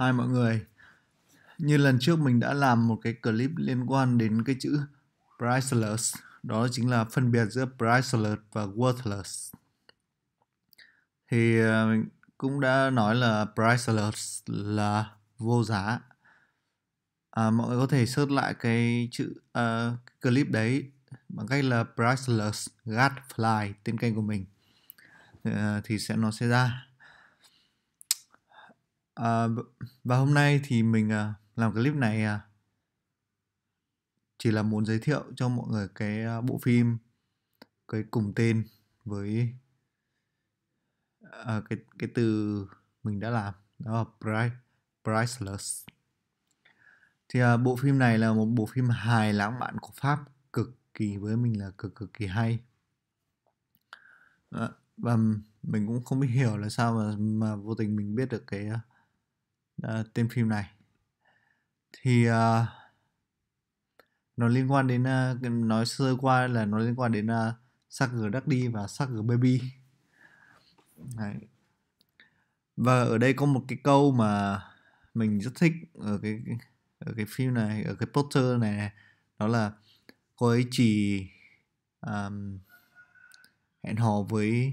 Hai mọi người, như lần trước mình đã làm một cái clip liên quan đến cái chữ priceless, đó chính là phân biệt giữa priceless và worthless. Thì mình ờ, cũng đã nói là priceless là vô giá. À, mọi người có thể search lại cái chữ uh, clip đấy bằng cách là priceless gadfly tên kênh của mình uh, thì sẽ nó sẽ ra À, và hôm nay thì mình ờ, làm clip này ờ, chỉ là muốn giới thiệu cho mọi người cái bộ phim cái cùng tên với à, cái cái từ mình đã làm đó là price, priceless. Thì à, bộ phim này là một bộ phim hài lãng mạn của Pháp cực kỳ với mình là cực cực kỳ hay. À, và mình cũng không biết hiểu là sao mà mà vô tình mình biết được cái Ờ, tên phim này thì uh, nó liên quan đến uh, nói sơ qua là nó liên quan đến uh, Sugar Daddy và Sugar Baby Đấy. và ở đây có một cái câu mà mình rất thích ở cái ở cái phim này ở cái poster này đó là cô ấy chỉ um, hẹn hò với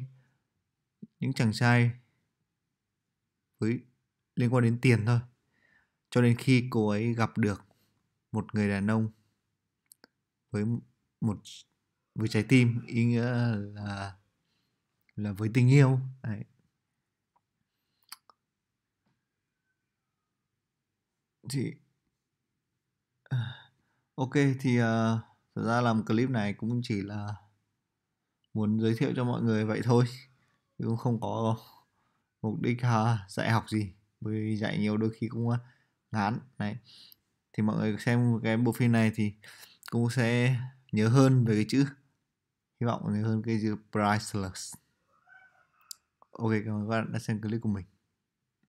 những chàng trai với liên quan đến tiền thôi cho nên khi cô ấy gặp được một người đàn ông với một với trái tim ý nghĩa là là với tình yêu Đấy. thì à, ok thì uh, thật ra làm clip này cũng chỉ là muốn giới thiệu cho mọi người vậy thôi cũng không có mục đích uh, dạy học gì bởi dạy nhiều đôi khi cũng à, ngán này thì mọi người xem cái bộ phim này thì cũng sẽ nhớ hơn về cái chữ hy vọng nhớ hơn cái chữ priceless ok cảm ơn các bạn đã xem clip của mình